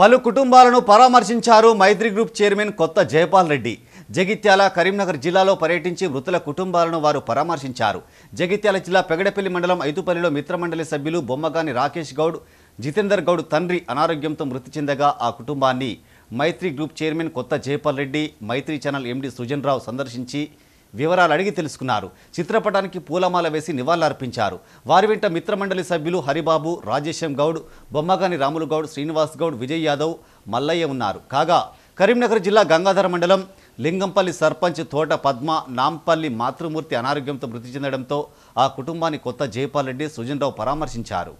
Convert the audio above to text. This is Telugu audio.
పలు కుటుంబాలను పరామర్శించారు మైత్రి గ్రూప్ చైర్మన్ కొత్త జయపాల్ రెడ్డి జగిత్యాల కరీంనగర్ జిల్లాలో పర్యటించి మృతుల కుటుంబాలను వారు పరామర్శించారు జగిత్యాల జిల్లా పెగడపల్లి మండలం ఐదుపల్లిలో మిత్రమండలి సభ్యులు బొమ్మగాని రాకేష్ గౌడ్ జితేందర్ గౌడ్ తండ్రి అనారోగ్యంతో మృతి చెందగా ఆ కుటుంబాన్ని మైత్రి గ్రూప్ చైర్మన్ కొత్త జయపాల్ రెడ్డి మైత్రి ఛానల్ ఎండి సుజన్ రావు సందర్శించి వివరాలు అడిగి తెలుసుకున్నారు చిత్రపటానికి పూలమాల వేసి నివాళులర్పించారు వారి వెంట మిత్రమండలి సభ్యులు హరిబాబు రాజేశం గౌడ్ బొమ్మగాని రాములు గౌడ్ శ్రీనివాస్ గౌడ్ విజయ్ యాదవ్ మల్లయ్య ఉన్నారు కాగా కరీంనగర్ జిల్లా గంగాధర మండలం లింగంపల్లి సర్పంచ్ తోట పద్మ నాంపల్లి మాతృమూర్తి అనారోగ్యంతో మృతి చెందడంతో ఆ కుటుంబాన్ని కొత్త జయపాల్ రెడ్డి సుజన్రావు పరామర్శించారు